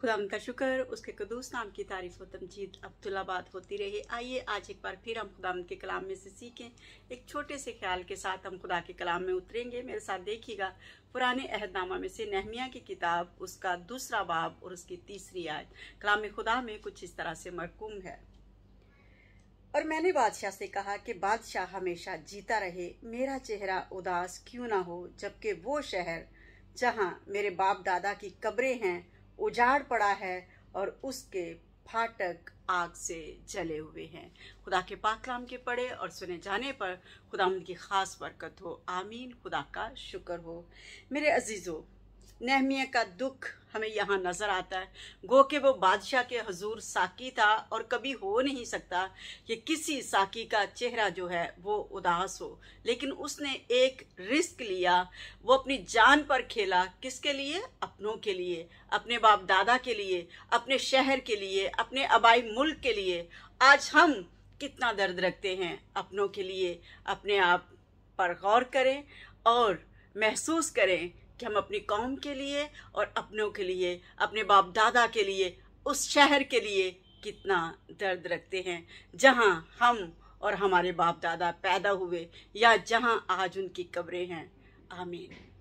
खुदाम का शुक्र उसके कदूस नाम की तारीफ व तमजीद अब होती रहे आइए आज एक बार फिर हम खुदा के कलाम में से सीखें एक छोटे से ख्याल के साथ हम खुदा के कलाम में उतरेंगे मेरे साथ देखिएगा पुराने अहदनामा में से नहमिया की किताब उसका दूसरा बाब और उसकी तीसरी आयत कलाम खुदा में कुछ इस तरह से मरकूम है और मैंने बादशाह से कहा कि बादशाह हमेशा जीता रहे मेरा चेहरा उदास क्यों ना हो जबकि वो शहर जहाँ मेरे बाप दादा की कब्रें हैं उजाड़ पड़ा है और उसके फाटक आग से जले हुए हैं खुदा के पाकलाम के पढ़े और सुने जाने पर खुदा की खास बरकत हो आमीन खुदा का शुक्र हो मेरे अजीज़ों नहमिया का दुख हमें यहाँ नज़र आता है गो के वो बादशाह के हजूर साकी था और कभी हो नहीं सकता कि किसी साकी का चेहरा जो है वो उदास हो लेकिन उसने एक रिस्क लिया वो अपनी जान पर खेला किसके लिए अपनों के लिए अपने बाप दादा के लिए अपने शहर के लिए अपने अबाई मुल्क के लिए आज हम कितना दर्द रखते हैं अपनों के लिए अपने आप पर गौर करें और महसूस करें कि हम अपनी कौम के लिए और अपनों के लिए अपने बाप दादा के लिए उस शहर के लिए कितना दर्द रखते हैं जहाँ हम और हमारे बाप दादा पैदा हुए या जहाँ आज उनकी कब्रें हैं आमीन